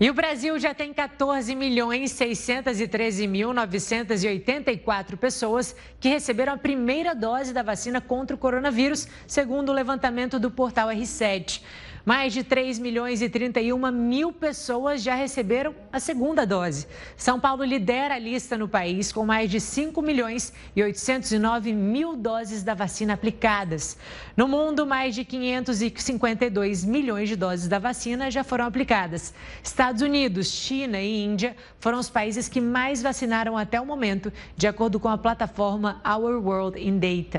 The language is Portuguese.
E o Brasil já tem 14.613.984 pessoas que receberam a primeira dose da vacina contra o coronavírus, segundo o levantamento do portal R7. Mais de 3 milhões e 31 mil pessoas já receberam a segunda dose. São Paulo lidera a lista no país com mais de 5 milhões e 809 mil doses da vacina aplicadas. No mundo, mais de 552 milhões de doses da vacina já foram aplicadas. Estados Unidos, China e Índia foram os países que mais vacinaram até o momento, de acordo com a plataforma Our World in Data.